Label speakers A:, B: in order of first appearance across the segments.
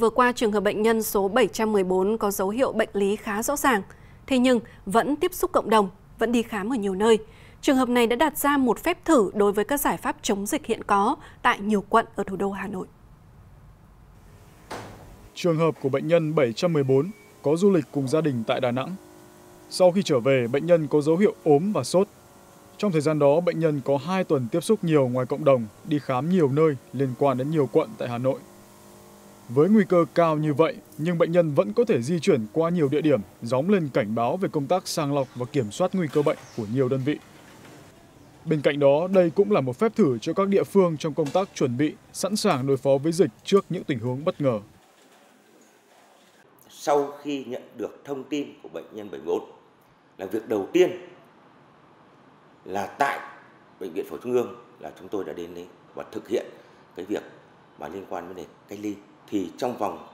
A: Vừa qua trường hợp bệnh nhân số 714 có dấu hiệu bệnh lý khá rõ ràng, thế nhưng vẫn tiếp xúc cộng đồng, vẫn đi khám ở nhiều nơi. Trường hợp này đã đặt ra một phép thử đối với các giải pháp chống dịch hiện có tại nhiều quận ở thủ đô Hà Nội.
B: Trường hợp của bệnh nhân 714 có du lịch cùng gia đình tại Đà Nẵng. Sau khi trở về, bệnh nhân có dấu hiệu ốm và sốt. Trong thời gian đó, bệnh nhân có 2 tuần tiếp xúc nhiều ngoài cộng đồng, đi khám nhiều nơi liên quan đến nhiều quận tại Hà Nội. Với nguy cơ cao như vậy, nhưng bệnh nhân vẫn có thể di chuyển qua nhiều địa điểm, gióng lên cảnh báo về công tác sàng lọc và kiểm soát nguy cơ bệnh của nhiều đơn vị. Bên cạnh đó, đây cũng là một phép thử cho các địa phương trong công tác chuẩn bị, sẵn sàng đối phó với dịch trước những tình huống bất ngờ.
C: Sau khi nhận được thông tin của bệnh nhân 74, là việc đầu tiên là tại Bệnh viện Phổi Trung ương là chúng tôi đã đến đấy và thực hiện cái việc mà liên quan đến vấn đề cách ly thì trong vòng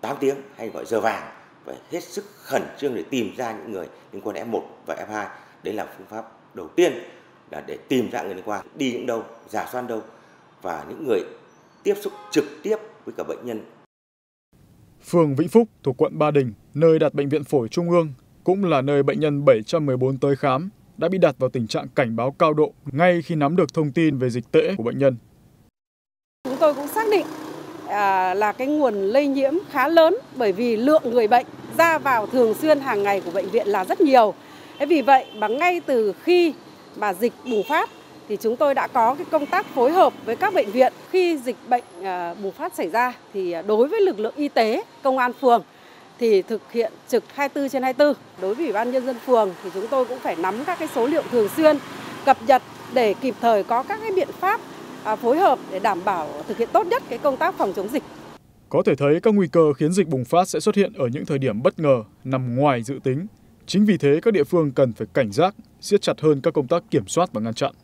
C: 8 tiếng hay gọi giờ vàng phải hết sức khẩn trương để tìm ra những người liên quan F1 và F2. Đấy là phương pháp đầu tiên là để tìm ra người liên quan, đi những đâu, giả soát đâu và những người tiếp xúc trực tiếp với cả bệnh nhân.
B: Phường Vĩnh Phúc thuộc quận Ba Đình, nơi đặt bệnh viện phổi Trung ương, cũng là nơi bệnh nhân 714 tới khám đã bị đặt vào tình trạng cảnh báo cao độ ngay khi nắm được thông tin về dịch tễ của bệnh nhân.
D: Chúng tôi cũng xác định à, là cái nguồn lây nhiễm khá lớn bởi vì lượng người bệnh ra vào thường xuyên hàng ngày của bệnh viện là rất nhiều. Thế vì vậy mà ngay từ khi mà dịch bùng phát thì chúng tôi đã có cái công tác phối hợp với các bệnh viện khi dịch bệnh à, bùng phát xảy ra thì đối với lực lượng y tế, công an phường thì thực hiện trực 24 trên 24. Đối với Ủy ban nhân dân phường thì chúng tôi cũng phải nắm các cái số liệu thường xuyên, cập nhật để kịp thời có các cái biện pháp À, phối hợp để đảm bảo thực hiện tốt nhất cái công tác phòng chống dịch.
B: Có thể thấy các nguy cơ khiến dịch bùng phát sẽ xuất hiện ở những thời điểm bất ngờ, nằm ngoài dự tính. Chính vì thế các địa phương cần phải cảnh giác, siết chặt hơn các công tác kiểm soát và ngăn chặn.